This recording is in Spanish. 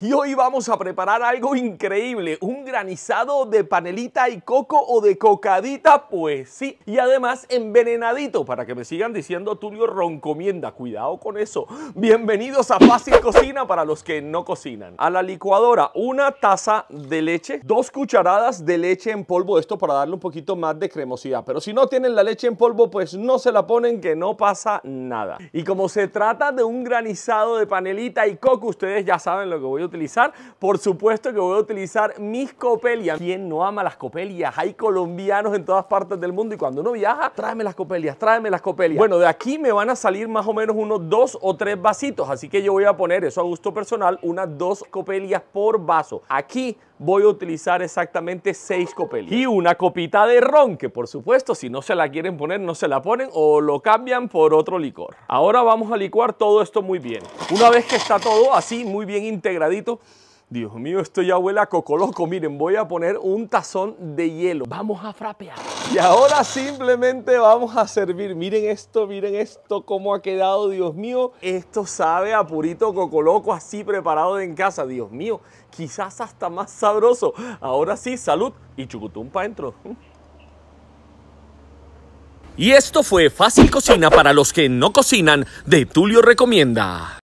Y hoy vamos a preparar algo increíble, un granizado de panelita y coco o de cocadita, pues sí. Y además envenenadito, para que me sigan diciendo Tulio Roncomienda, cuidado con eso. Bienvenidos a Fácil Cocina para los que no cocinan. A la licuadora, una taza de leche, dos cucharadas de leche en polvo, esto para darle un poquito más de cremosidad. Pero si no tienen la leche en polvo, pues no se la ponen que no pasa nada. Y como se trata de un granizado de panelita y coco, ustedes ya saben lo que voy a utilizar. Por supuesto que voy a utilizar mis copelias. ¿Quién no ama las copelias? Hay colombianos en todas partes del mundo y cuando uno viaja, tráeme las copelias, tráeme las copelias. Bueno, de aquí me van a salir más o menos unos dos o tres vasitos, así que yo voy a poner, eso a gusto personal, unas dos copelias por vaso. Aquí voy a utilizar exactamente 6 copelitos. Y una copita de ron, que por supuesto si no se la quieren poner, no se la ponen o lo cambian por otro licor. Ahora vamos a licuar todo esto muy bien. Una vez que está todo así, muy bien integradito, Dios mío, esto ya huele a cocoloco. Miren, voy a poner un tazón de hielo. Vamos a frapear. Y ahora simplemente vamos a servir. Miren esto, miren esto, cómo ha quedado, Dios mío. Esto sabe a purito cocoloco así preparado en casa. Dios mío, quizás hasta más sabroso. Ahora sí, salud y chucutum pa' adentro. Y esto fue Fácil Cocina para los que no cocinan de Tulio Recomienda.